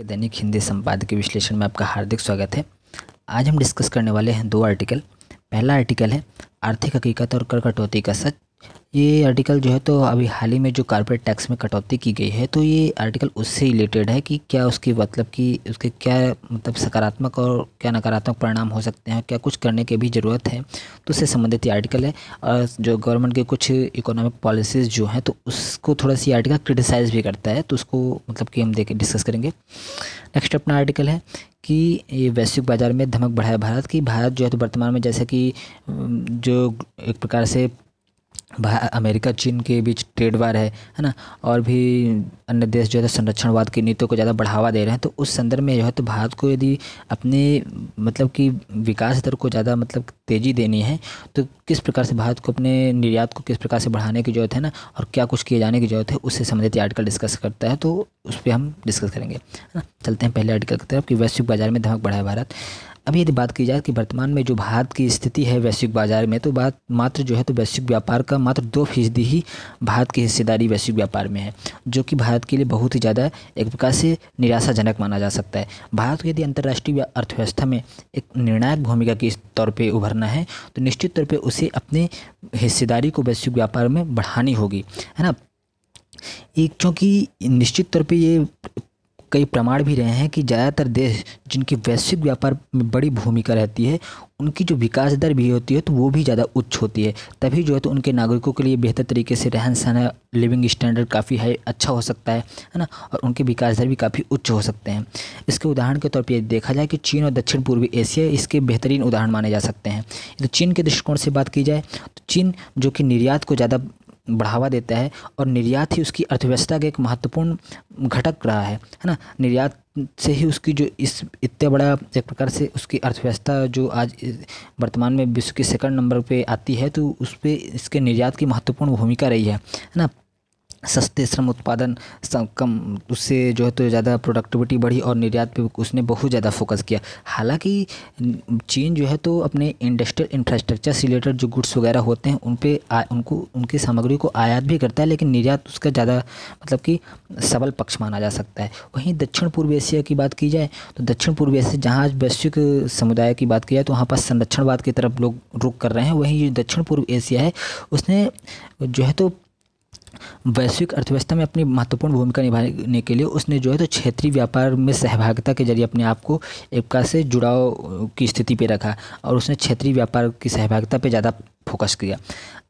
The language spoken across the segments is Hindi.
दैनिक हिंदी संपादक के विश्लेषण में आपका हार्दिक स्वागत है आज हम डिस्कस करने वाले हैं दो आर्टिकल पहला आर्टिकल है आर्थिक हकीकत और कर कटौती का सच ये आर्टिकल जो है तो अभी हाल ही में जो कारपोरेट टैक्स में कटौती की गई है तो ये आर्टिकल उससे रिलेटेड है कि क्या उसकी मतलब कि उसके क्या मतलब सकारात्मक और क्या नकारात्मक परिणाम हो सकते हैं क्या कुछ करने की भी ज़रूरत है तो उससे संबंधित ये आर्टिकल है और जो गवर्नमेंट के कुछ इकोनॉमिक पॉलिसीज़ जो हैं तो उसको थोड़ा सा ये आर्टिकल क्रिटिसाइज़ भी करता है तो उसको मतलब कि हम देखें डिस्कस करेंगे नेक्स्ट अपना आर्टिकल है कि ये वैश्विक बाज़ार में धमक बढ़ाया भारत की भारत जो है तो वर्तमान में जैसे कि जो एक प्रकार से अमेरिका चीन के बीच ट्रेड वार है है ना और भी अन्य देश जो है तो संरक्षणवाद की नीतियों को ज़्यादा बढ़ावा दे रहे हैं तो उस संदर्भ में जो है तो भारत को यदि अपने मतलब कि विकास दर को ज़्यादा मतलब तेज़ी देनी है तो किस प्रकार से भारत को अपने निर्यात को किस प्रकार से बढ़ाने की ज़रूरत है ना और क्या कुछ किए जाने की ज़रूरत है उससे संबंधित आर्टिकल डिस्कस करता है तो उस पर हम डिस्कस करेंगे है ना चलते हैं पहले आर्टिकल की तरफ कि वैश्विक बाजार में धमक बढ़ा है भारत अभी यदि बात की जाए कि वर्तमान में जो भारत की स्थिति है वैश्विक बाजार में तो बात मात्र जो है तो वैश्विक व्यापार का मात्र दो फीसदी ही भारत की हिस्सेदारी वैश्विक व्यापार में है जो कि भारत के लिए बहुत ही ज़्यादा एक प्रकार से निराशाजनक माना जा सकता है भारत को यदि अंतर्राष्ट्रीय अर्थव्यवस्था में एक निर्णायक भूमिका के तौर पर उभरना करना है तो निश्चित तौर पर उसे अपने हिस्सेदारी को वैश्विक व्यापार में बढ़ानी होगी है ना एक चूँकि निश्चित तौर पे ये कई प्रमाण भी रहे हैं कि ज़्यादातर देश जिनकी वैश्विक व्यापार में बड़ी भूमिका रहती है उनकी जो विकास दर भी होती है तो वो भी ज़्यादा उच्च होती है तभी जो है तो उनके नागरिकों के लिए बेहतर तरीके से रहन सहन लिविंग स्टैंडर्ड काफ़ी हाई अच्छा हो सकता है है ना और उनके विकास दर भी काफ़ी उच्च हो सकते हैं इसके उदाहरण के तौर पर देखा जाए कि चीन और दक्षिण पूर्वी एशिया इसके बेहतरीन उदाहरण माने जा सकते हैं तो चीन के दृष्टिकोण से बात की जाए तो चीन जो कि निर्यात को ज़्यादा बढ़ावा देता है और निर्यात ही उसकी अर्थव्यवस्था का एक महत्वपूर्ण घटक रहा है है ना निर्यात से ही उसकी जो इस इतने बड़ा एक प्रकार से उसकी अर्थव्यवस्था जो आज वर्तमान में विश्व के सेकंड नंबर पे आती है तो उस पर इसके निर्यात की महत्वपूर्ण भूमिका रही है है ना सस्ते श्रम उत्पादन कम उससे जो है तो ज़्यादा प्रोडक्टिविटी बढ़ी और निर्यात पे उसने बहुत ज़्यादा फोकस किया हालांकि चीन जो है तो अपने इंडस्ट्रियल इंफ्रास्ट्रक्चर से रिलेटेड जो गुड्स वगैरह होते हैं उन पे आ, उनको उनकी सामग्री को आयात भी करता है लेकिन निर्यात उसका ज़्यादा मतलब कि सबल पक्ष माना जा सकता है वहीं दक्षिण पूर्व एशिया की बात की जाए तो दक्षिण पूर्व एशिया जहाँ आज वैश्विक समुदाय की बात की जाए तो वहाँ पर संरक्षणवाद की तरफ लोग रुख कर रहे हैं वहीं जो दक्षिण पूर्व एशिया है उसने जो है तो वैश्विक अर्थव्यवस्था में अपनी महत्वपूर्ण भूमिका निभाने के लिए उसने जो है तो क्षेत्रीय व्यापार में सहभागिता के जरिए अपने आप को एपका से जुड़ाव की स्थिति पर रखा और उसने क्षेत्रीय व्यापार की सहभागिता पर ज़्यादा फोकस किया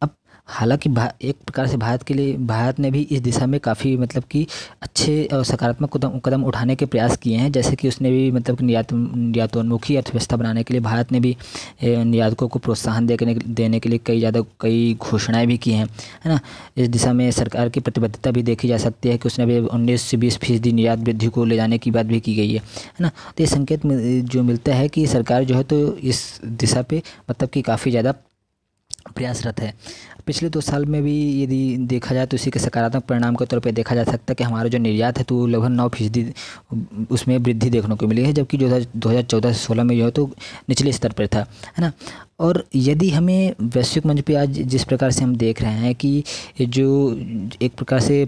अब हालांकि एक प्रकार से भारत के लिए भारत ने भी इस दिशा में काफ़ी मतलब कि अच्छे और सकारात्मक कदम कदम उठाने के प्रयास किए हैं जैसे कि उसने भी मतलब कि निर्यात निर्यातोन्मुखी अर्थव्यवस्था बनाने के लिए भारत ने भी निर्यातकों को प्रोत्साहन देने देने के लिए कई ज़्यादा कई घोषणाएँ भी की हैं है ना इस दिशा में सरकार की प्रतिबद्धता भी देखी जा सकती है कि उसने भी उन्नीस से बीस फीसदी निर्यात वृद्धि को ले जाने की बात भी की गई है है ना तो ये संकेत जो मिलता है कि सरकार जो है तो इस दिशा पर मतलब कि काफ़ी ज़्यादा प्रयासरत है पिछले दो साल में भी यदि देखा जाए तो इसी के सकारात्मक परिणाम के तौर पर देखा जा सकता है कि हमारा जो निर्यात है तो लगभग नौ फीसदी उसमें वृद्धि देखने को मिली है जबकि जो दो हज़ार चौदह से सोलह में जो है तो निचले स्तर पर था है ना और यदि हमें वैश्विक मंच पे आज जिस प्रकार से हम देख रहे हैं कि जो एक प्रकार से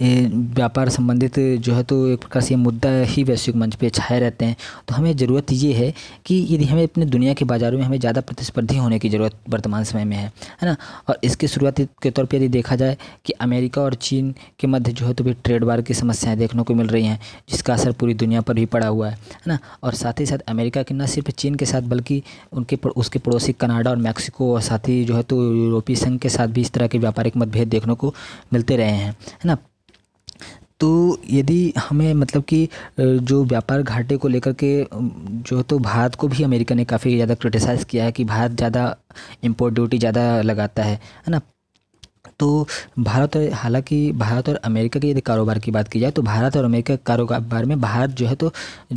व्यापार संबंधित जो है तो एक प्रकार से मुद्दा ही वैश्विक मंच पे छाए रहते हैं तो हमें ज़रूरत ये है कि यदि हमें अपने दुनिया के बाज़ारों में हमें ज़्यादा प्रतिस्पर्धी होने की ज़रूरत वर्तमान समय में है है ना और इसके शुरुआती के तौर पर यदि देखा जाए कि अमेरिका और चीन के मध्य जो है तो भी ट्रेड वार की समस्याएँ देखने को मिल रही हैं जिसका असर पूरी दुनिया पर भी पड़ा हुआ है है ना और साथ ही साथ अमेरिका के न सिर्फ चीन के साथ बल्कि उनके उसके पड़ोसी कनाडा और मैक्सिको और साथ ही जो है तो यूरोपीय संघ के साथ भी इस तरह के व्यापारिक मतभेद देखने को मिलते रहे हैं है ना तो यदि हमें मतलब कि जो व्यापार घाटे को लेकर के जो तो भारत को भी अमेरिका ने काफ़ी ज़्यादा क्रिटिसाइज़ किया है कि भारत ज़्यादा इम्पोर्ट ड्यूटी ज़्यादा लगाता है है ना तो भारत और हालांकि भारत और अमेरिका के यदि कारोबार की बात की जाए तो भारत और अमेरिका के कारोबार में भारत जो है तो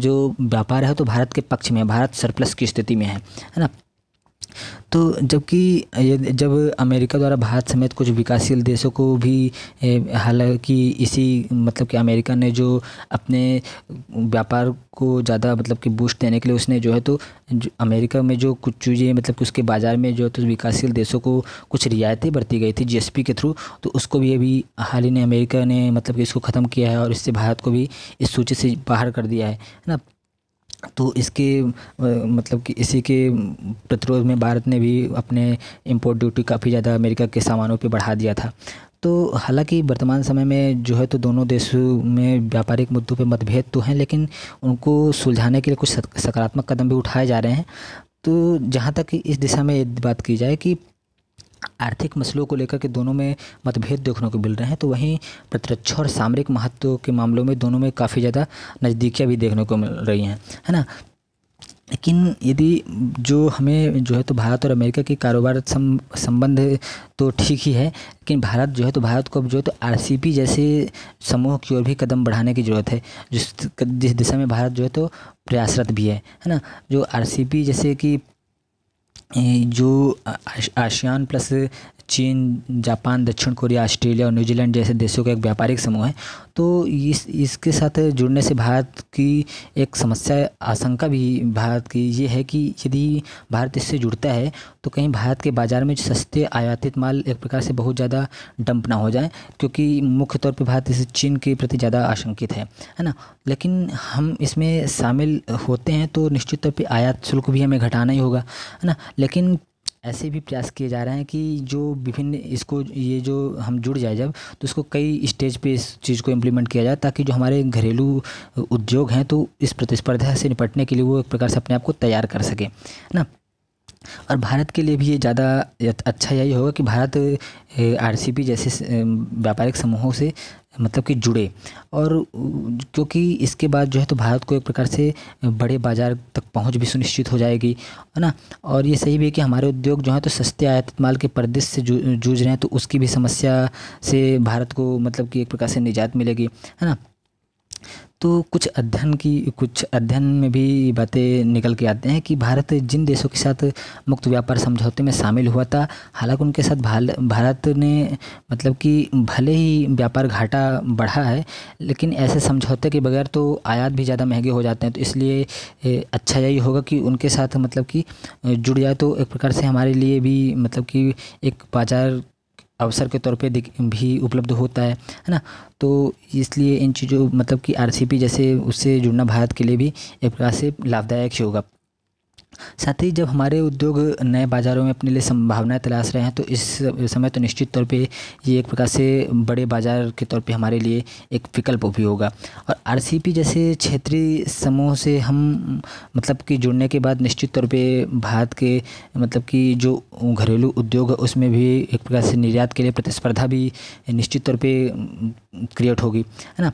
जो व्यापार है तो भारत के पक्ष में भारत सरप्लस की स्थिति में है है ना तो जबकि जब अमेरिका द्वारा भारत समेत कुछ विकासशील देशों को भी हालांकि इसी मतलब कि अमेरिका ने जो अपने व्यापार को ज़्यादा मतलब कि बूस्ट देने के लिए उसने जो है तो अमेरिका में जो कुछ चीज़ें मतलब कि उसके बाज़ार में जो है तो विकासशील देशों को कुछ रियायतें बरती गई थी जी के थ्रू तो उसको भी अभी हाल ही में अमेरिका ने मतलब कि इसको ख़त्म किया है और इससे भारत को भी इस सूची से बाहर कर दिया है ना तो इसके मतलब कि इसी के प्रतिरोध में भारत ने भी अपने इंपोर्ट ड्यूटी काफ़ी ज़्यादा अमेरिका के सामानों पर बढ़ा दिया था तो हालांकि वर्तमान समय में जो है तो दोनों देशों में व्यापारिक मुद्दों पे मतभेद तो हैं लेकिन उनको सुलझाने के लिए कुछ सकारात्मक कदम भी उठाए जा रहे हैं तो जहाँ तक इस दिशा में बात की जाए कि आर्थिक मसलों को लेकर के दोनों में मतभेद देखने को मिल रहे हैं तो वहीं प्रतिरक्षा और सामरिक महत्व के मामलों में दोनों में काफ़ी ज़्यादा नज़दीकियाँ भी देखने को मिल रही हैं है ना लेकिन यदि जो हमें जो है तो भारत और अमेरिका के कारोबार संबंध तो ठीक ही है लेकिन भारत जो है तो भारत को अब जो है तो आरसीपी जैसे समूह की ओर भी कदम बढ़ाने की ज़रूरत है जिस जिस दिशा में भारत जो है तो प्रयासरत भी है है ना जो आरसीपी जैसे कि जो आशियान प्लस चीन जापान दक्षिण कोरिया ऑस्ट्रेलिया और न्यूजीलैंड जैसे देशों का एक व्यापारिक समूह है तो इस इसके साथ जुड़ने से भारत की एक समस्या आशंका भी भारत की ये है कि यदि भारत इससे जुड़ता है तो कहीं भारत के बाज़ार में सस्ते आयातित माल एक प्रकार से बहुत ज़्यादा डंप ना हो जाए क्योंकि मुख्य तौर पर भारत इस चीन के प्रति ज़्यादा आशंकित है है ना लेकिन हम इसमें शामिल होते हैं तो निश्चित तौर पर आयात शुल्क भी हमें घटाना ही होगा है ना लेकिन ऐसे भी प्रयास किए जा रहे हैं कि जो विभिन्न इसको ये जो हम जुड़ जाए जब तो इसको कई स्टेज पे इस चीज़ को इम्प्लीमेंट किया जाए ताकि जो हमारे घरेलू उद्योग हैं तो इस प्रतिस्पर्धा से निपटने के लिए वो एक प्रकार से अपने आप को तैयार कर सकें ना और भारत के लिए भी ये ज़्यादा अच्छा यही होगा कि भारत आरसीपी जैसे व्यापारिक समूहों से मतलब कि जुड़े और क्योंकि इसके बाद जो है तो भारत को एक प्रकार से बड़े बाज़ार तक पहुंच भी सुनिश्चित हो जाएगी है ना और ये सही भी है कि हमारे उद्योग जो है तो सस्ते आयातित माल के परदेश से जूझ रहे हैं तो उसकी भी समस्या से भारत को मतलब कि एक प्रकार से निजात मिलेगी है ना तो कुछ अध्ययन की कुछ अध्ययन में भी बातें निकल के आते हैं कि भारत जिन देशों के साथ मुक्त व्यापार समझौते में शामिल हुआ था हालांकि उनके साथ भारत ने मतलब कि भले ही व्यापार घाटा बढ़ा है लेकिन ऐसे समझौते के बगैर तो आयात भी ज़्यादा महंगे हो जाते हैं तो इसलिए अच्छा यही होगा कि उनके साथ मतलब कि जुड़ जाए तो एक प्रकार से हमारे लिए भी मतलब कि एक बाज़ार अवसर के तौर पे भी उपलब्ध होता है है ना तो इसलिए इन चीज़ों मतलब कि आरसीपी जैसे उससे जुड़ना भारत के लिए भी एक प्रकार से लाभदायक ही होगा साथ ही जब हमारे उद्योग नए बाज़ारों में अपने लिए संभावनाएँ तलाश रहे हैं तो इस समय तो निश्चित तौर पे ये एक प्रकार से बड़े बाज़ार के तौर पे हमारे लिए एक विकल्प भी होगा और आर जैसे क्षेत्रीय समूह से हम मतलब कि जुड़ने के बाद निश्चित तौर पर भारत के मतलब कि जो घरेलू उद्योग है उसमें भी एक प्रकार से निर्यात के लिए प्रतिस्पर्धा भी निश्चित तौर पर क्रिएट होगी है ना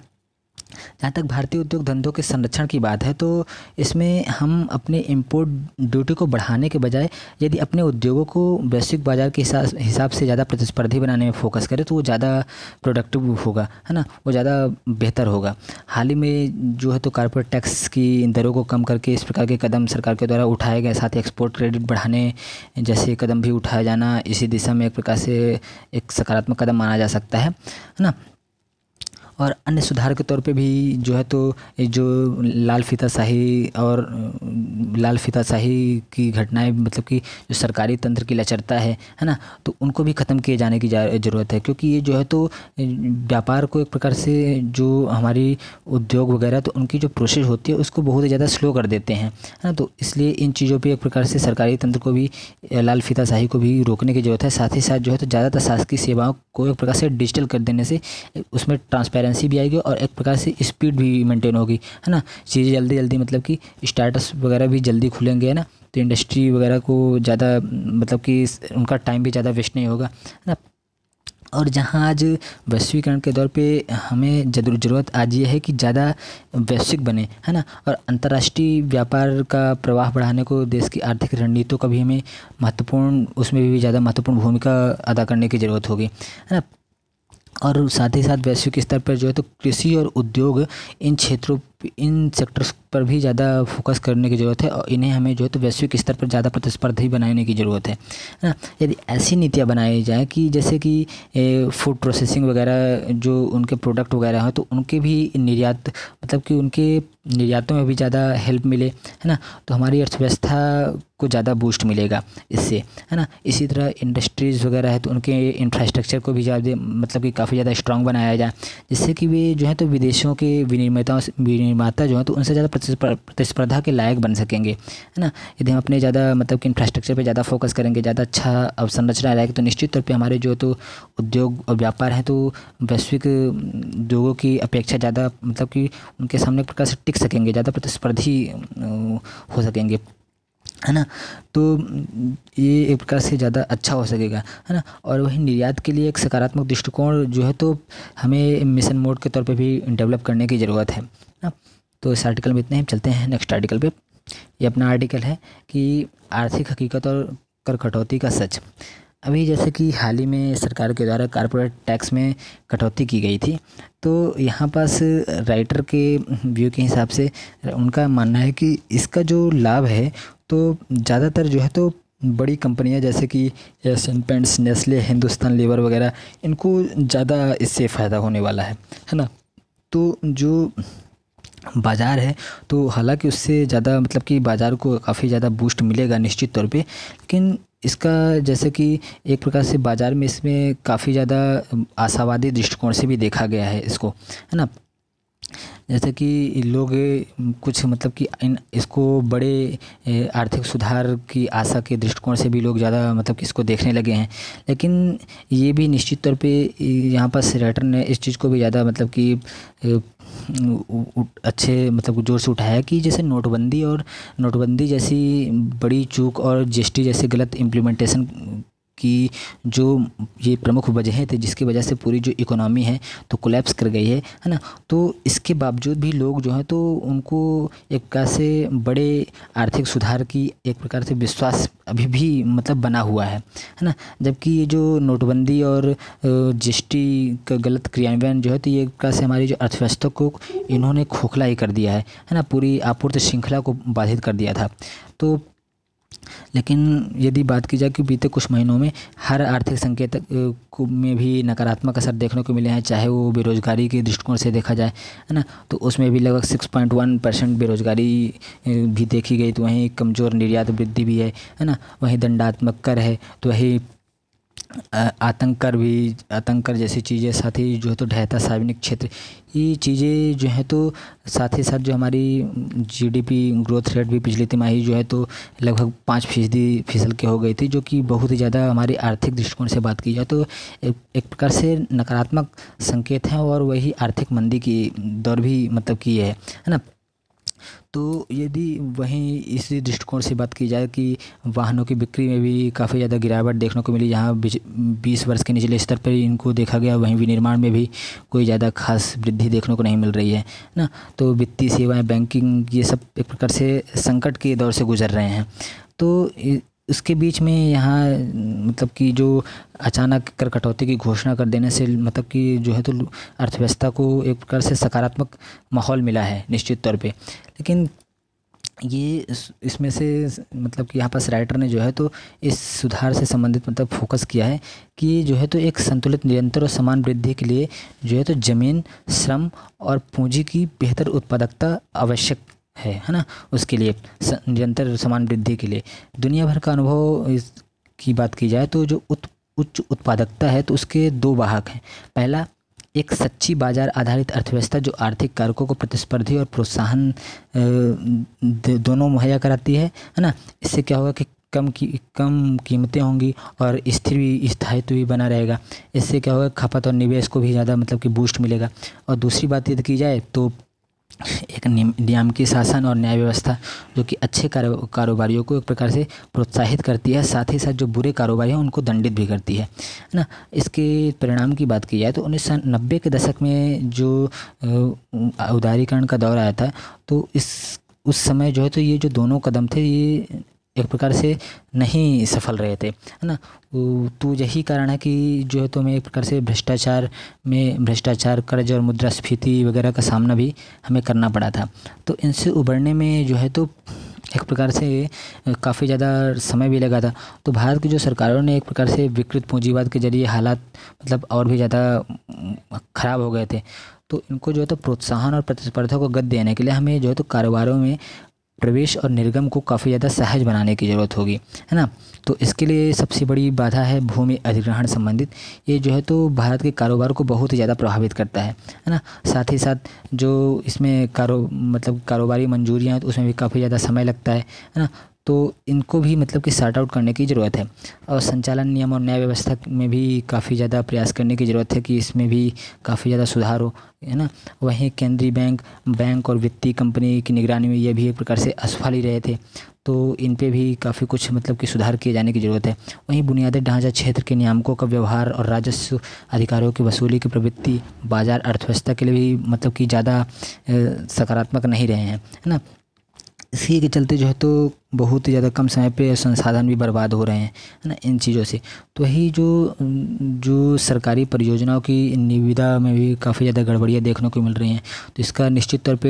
जहाँ तक भारतीय उद्योग धंधों के संरक्षण की बात है तो इसमें हम अपने इम्पोर्ट ड्यूटी को बढ़ाने के बजाय यदि अपने उद्योगों को वैश्विक बाजार के हिसाब हिसाब से ज़्यादा प्रतिस्पर्धी बनाने में फोकस करें तो वो ज़्यादा प्रोडक्टिव होगा है ना वो ज़्यादा बेहतर होगा हाल ही में जो है तो कारपोरेट टैक्स की दरों को कम करके इस प्रकार के कदम सरकार के द्वारा उठाए गए साथ ही एक्सपोर्ट क्रेडिट बढ़ाने जैसे कदम भी उठाया जाना इसी दिशा में एक प्रकार से एक सकारात्मक कदम माना जा सकता है है ना और अन्य सुधार के तौर पे भी जो है तो जो लाल फिता शाही और लाल फिता शाही की घटनाएं मतलब कि जो सरकारी तंत्र की लचरता है है ना तो उनको भी ख़त्म किए जाने की ज़रूरत है क्योंकि ये जो है तो व्यापार को एक प्रकार से जो हमारी उद्योग वगैरह तो उनकी जो प्रोसेस होती है उसको बहुत ज़्यादा स्लो कर देते हैं है ना तो इसलिए इन चीज़ों पर एक प्रकार से सरकारी तंत्र को भी लाल फिताशाही शाही को भी रोकने की ज़रूरत है साथ ही साथ जो है तो ज़्यादातर शासकीय सेवाओं को एक प्रकार से डिजिटल कर देने से उसमें ट्रांसपेरेंट ट्रांसपेरेंसी भी आएगी और एक प्रकार से स्पीड भी मेंटेन होगी है ना चीज़ें जल्दी जल्दी मतलब कि स्टार्टअप्स वगैरह भी जल्दी खुलेंगे है ना तो इंडस्ट्री वगैरह को ज़्यादा मतलब कि उनका टाइम भी ज़्यादा वेस्ट नहीं होगा है ना और जहाँ आज वैश्वीकरण के दौर पे हमें ज़रूरत आज ये है कि ज़्यादा वैश्विक बने है ना और अंतर्राष्ट्रीय व्यापार का प्रवाह बढ़ाने को देश की आर्थिक रणनीतियों का भी हमें महत्वपूर्ण उसमें भी ज़्यादा महत्वपूर्ण भूमिका अदा करने की ज़रूरत होगी है ना और साथ ही साथ वैश्विक स्तर पर जो है तो कृषि और उद्योग इन क्षेत्रों इन सेक्टर्स पर भी ज़्यादा फोकस करने की ज़रूरत है और इन्हें हमें जो है तो वैश्विक स्तर पर ज़्यादा प्रतिस्पर्धी बनाने की ज़रूरत है ना यदि ऐसी नीतियाँ बनाई जाएँ कि जैसे कि फूड प्रोसेसिंग वगैरह जो उनके प्रोडक्ट वगैरह हैं तो उनके भी निर्यात मतलब कि उनके निर्यातों में भी ज़्यादा हेल्प मिले है ना तो हमारी अर्थव्यवस्था को ज़्यादा बूस्ट मिलेगा इससे है ना इसी तरह इंडस्ट्रीज़ वगैरह है तो उनके इंफ्रास्ट्रक्चर को भी ज़्यादा मतलब कि काफ़ी ज़्यादा स्ट्रांग बनाया जाए जिससे कि वे जो है तो विदेशों के विनिर्माताओं विनिर्माता जो है तो उनसे ज़्यादा प्रतिस्पर्धा के लायक बन सकेंगे है ना यदि हम अपने ज़्यादा मतलब कि इंफ्रास्ट्रक्चर पर ज़्यादा फोकस करेंगे ज़्यादा अच्छा अवसंरचना रहेगी तो निश्चित तौर पर हमारे जो तो उद्योग और व्यापार हैं तो वैश्विक उद्योगों की अपेक्षा ज़्यादा मतलब कि उनके सामने एक प्रकार से टिक सकेंगे ज़्यादा प्रतिस्पर्धी हो सकेंगे है ना तो ये एक प्रकार से ज़्यादा अच्छा हो सकेगा है ना और वही निर्यात के लिए एक सकारात्मक दृष्टिकोण जो है तो हमें मिशन मोड के तौर पे भी डेवलप करने की ज़रूरत है ना तो इस आर्टिकल में इतने हम चलते हैं नेक्स्ट आर्टिकल पे ये अपना आर्टिकल है कि आर्थिक हकीकत और कर कटौती का सच अभी जैसे कि हाल ही में सरकार के द्वारा कारपोरेट टैक्स में कटौती की गई थी तो यहाँ पास राइटर के व्यू के हिसाब से उनका मानना है कि इसका जो लाभ है तो ज़्यादातर जो है तो बड़ी कंपनियां जैसे कि एशियन पेंट्स नेस्ले हिंदुस्तान लेबर वगैरह इनको ज़्यादा इससे फ़ायदा होने वाला है है ना तो जो बाज़ार है तो हालांकि उससे ज़्यादा मतलब कि बाज़ार को काफ़ी ज़्यादा बूस्ट मिलेगा निश्चित तौर पे लेकिन इसका जैसे कि एक प्रकार से बाज़ार में इसमें काफ़ी ज़्यादा आशावादी दृष्टिकोण से भी देखा गया है इसको है ना जैसे कि लोग कुछ मतलब कि इन इसको बड़े आर्थिक सुधार की आशा के दृष्टिकोण से भी लोग ज़्यादा मतलब कि इसको देखने लगे हैं लेकिन ये भी निश्चित तौर पे यहाँ पर राइटर ने इस चीज़ को भी ज़्यादा मतलब कि अच्छे मतलब ज़ोर से उठाया कि जैसे नोटबंदी और नोटबंदी जैसी बड़ी चूक और जी जैसे गलत इम्प्लीमेंटेशन की जो ये प्रमुख वजहें थे तो जिसकी वजह से पूरी जो इकोनॉमी है तो कोलेप्स कर गई है है ना तो इसके बावजूद भी लोग जो हैं तो उनको एक प्रकार से बड़े आर्थिक सुधार की एक प्रकार से विश्वास अभी भी मतलब बना हुआ है है ना जबकि ये जो नोटबंदी और जीएसटी का गलत क्रियान्वयन जो है तो ये एक प्रकार से हमारी जो अर्थव्यवस्था को इन्होंने खोखला ही कर दिया है है ना पूरी आपूर्ति श्रृंखला को बाधित कर दिया था तो लेकिन यदि बात की जाए कि बीते कुछ महीनों में हर आर्थिक संकेत में भी नकारात्मक असर देखने को मिले हैं चाहे वो बेरोज़गारी के दृष्टिकोण से देखा जाए है ना तो उसमें भी लगभग सिक्स पॉइंट वन परसेंट बेरोज़गारी भी देखी गई तो वहीं कमज़ोर निर्यात वृद्धि भी है है ना वहीं दंडात्मक कर है तो वही कर भी कर जैसी चीज़ें साथ ही जो है तो ढहता सार्वजनिक क्षेत्र ये चीज़ें जो है तो साथ ही साथ जो हमारी जीडीपी ग्रोथ रेट भी पिछली तिमाही जो है तो लगभग पाँच फीसदी फिसल के हो गई थी जो कि बहुत ही ज़्यादा हमारी आर्थिक दृष्टिकोण से बात की जाए तो एक, प्रकार से नकारात्मक संकेत हैं और वही आर्थिक मंदी की दौर भी मतलब की है है ना तो यदि वहीं इसी दृष्टिकोण से बात की जाए कि वाहनों की बिक्री में भी काफ़ी ज़्यादा गिरावट देखने को मिली जहाँ बीस वर्ष के निचले स्तर पर इनको देखा गया वहीं विनिर्माण में भी कोई ज़्यादा खास वृद्धि देखने को नहीं मिल रही है ना तो वित्तीय सेवाएँ बैंकिंग ये सब एक प्रकार से संकट के दौर से गुजर रहे हैं तो उसके बीच में यहाँ मतलब कि जो अचानक कर कटौती की घोषणा कर देने से मतलब कि जो है तो अर्थव्यवस्था को एक प्रकार से सकारात्मक माहौल मिला है निश्चित तौर पे लेकिन ये इसमें से मतलब कि यहाँ पास राइटर ने जो है तो इस सुधार से संबंधित मतलब फोकस किया है कि जो है तो एक संतुलित निरंतर और समान वृद्धि के लिए जो है तो ज़मीन श्रम और पूंजी की बेहतर उत्पादकता आवश्यक है है ना उसके लिए निरंतर समान वृद्धि के लिए दुनिया भर का अनुभव इस की बात की जाए तो जो उत, उच्च उत्पादकता है तो उसके दो वाहक हैं पहला एक सच्ची बाजार आधारित अर्थव्यवस्था जो आर्थिक कारकों को प्रतिस्पर्धी और प्रोत्साहन दोनों मुहैया कराती है है ना इससे क्या होगा कि कम की कम कीमतें होंगी और स्थिर भी स्थायित्व भी बना रहेगा इससे क्या होगा खपत और निवेश को भी ज़्यादा मतलब कि बूस्ट मिलेगा और दूसरी बात यदि की जाए तो एक नियम की शासन और न्याय व्यवस्था जो कि अच्छे कारोबारियों को एक प्रकार से प्रोत्साहित करती है साथ ही साथ जो बुरे कारोबारी हैं उनको दंडित भी करती है है ना इसके परिणाम की बात की जाए तो उन्नीस के दशक में जो उदारीकरण का दौर आया था तो इस उस समय जो है तो ये जो दोनों कदम थे ये एक प्रकार से नहीं सफल रहे थे है ना तो यही कारण है कि जो है तो हमें एक प्रकार से भ्रष्टाचार में भ्रष्टाचार कर्ज और मुद्रास्फीति वगैरह का सामना भी हमें करना पड़ा था तो इनसे उबरने में जो है तो एक प्रकार से काफ़ी ज़्यादा समय भी लगा था तो भारत की जो सरकारों ने एक प्रकार से विकृत पूंजीवाद के जरिए हालात मतलब और भी ज़्यादा ख़राब हो गए थे तो इनको जो है तो प्रोत्साहन और प्रतिस्पर्धा को गद देने के लिए हमें जो है तो कारोबारों में प्रवेश और निर्गम को काफ़ी ज़्यादा सहज बनाने की ज़रूरत होगी है ना तो इसके लिए सबसे बड़ी बाधा है भूमि अधिग्रहण संबंधित ये जो है तो भारत के कारोबार को बहुत ही ज़्यादा प्रभावित करता है है ना साथ ही साथ जो इसमें कारो मतलब कारोबारी मंजूरियाँ तो उसमें भी काफ़ी ज़्यादा समय लगता है है ना तो इनको भी मतलब कि सार्ट आउट करने की ज़रूरत है और संचालन नियम और न्याय व्यवस्था में भी काफ़ी ज़्यादा प्रयास करने की ज़रूरत है कि इसमें भी काफ़ी ज़्यादा सुधार हो है ना वहीं केंद्रीय बैंक बैंक और वित्तीय कंपनी की निगरानी में ये भी एक प्रकार से असफल ही रहे थे तो इन पे भी काफ़ी कुछ मतलब कि सुधार किए जाने की ज़रूरत है वहीं बुनियादी ढांचा क्षेत्र के नियामकों का व्यवहार और राजस्व अधिकारों की वसूली की प्रवृत्ति बाज़ार अर्थव्यवस्था के लिए भी मतलब कि ज़्यादा सकारात्मक नहीं रहे हैं है ना इसी के चलते जो है तो बहुत ही ज़्यादा कम समय पे संसाधन भी बर्बाद हो रहे हैं है ना इन चीज़ों से तो यही जो जो सरकारी परियोजनाओं की निविदा में भी काफ़ी ज़्यादा गड़बड़ियाँ देखने को मिल रही हैं तो इसका निश्चित तौर पे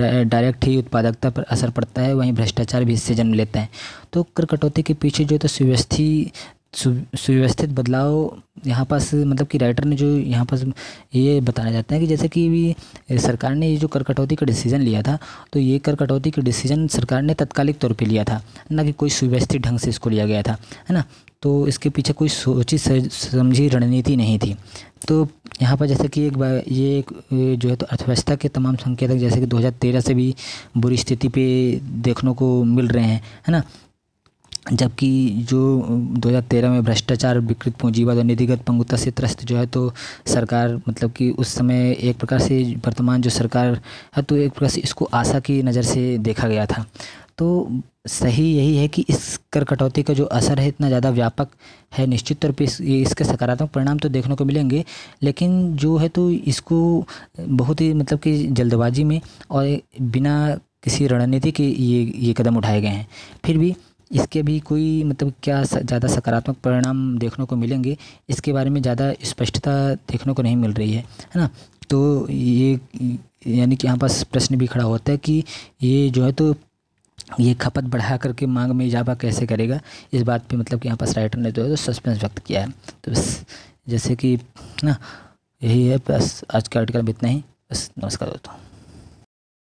डायरेक्ट ही उत्पादकता पर असर पड़ता है वहीं भ्रष्टाचार भी इससे जन्म लेता है तो कर कटौती के पीछे जो है तो सुव्यस्थी सुव्यवस्थित बदलाव यहाँ पास मतलब कि राइटर ने जो यहाँ पास ये बताना चाहते हैं कि जैसे कि भी सरकार ने ये जो कर कटौती का डिसीजन लिया था तो ये कर कटौती का डिसीजन सरकार ने तत्कालिक तौर पे लिया था ना कि कोई सुव्यवस्थित ढंग से इसको लिया गया था है ना तो इसके पीछे कोई सोची समझी रणनीति नहीं थी तो यहाँ पर जैसे कि एक ये एक जो है तो अर्थव्यवस्था के तमाम संकेतक जैसे कि 2013 से भी बुरी स्थिति पे देखने को मिल रहे हैं है ना जबकि जो 2013 में भ्रष्टाचार विकृत पूंजीवाद और नीतिगत पंगुता से त्रस्त जो है तो सरकार मतलब कि उस समय एक प्रकार से वर्तमान जो सरकार है तो एक प्रकार से इसको आशा की नज़र से देखा गया था तो सही यही है कि इस कर कटौती का जो असर है इतना ज़्यादा व्यापक है निश्चित तौर पे इस, इसके सकारात्मक परिणाम तो देखने को मिलेंगे लेकिन जो है तो इसको बहुत ही मतलब कि जल्दबाजी में और बिना किसी रणनीति के ये ये कदम उठाए गए हैं फिर भी इसके भी कोई मतलब क्या ज़्यादा सकारात्मक परिणाम देखने को मिलेंगे इसके बारे में ज़्यादा स्पष्टता देखने को नहीं मिल रही है है ना तो ये यानी कि यहाँ पास प्रश्न भी खड़ा होता है कि ये जो है तो ये खपत बढ़ा करके मांग में इजाफा कैसे करेगा इस बात पे मतलब कि यहाँ पास राइटर ने जो है तो सस्पेंस व्यक्त किया है तो बस जैसे कि ना यही है बस आज का आर्टिकल में इतना ही बस नमस्कार दोस्तों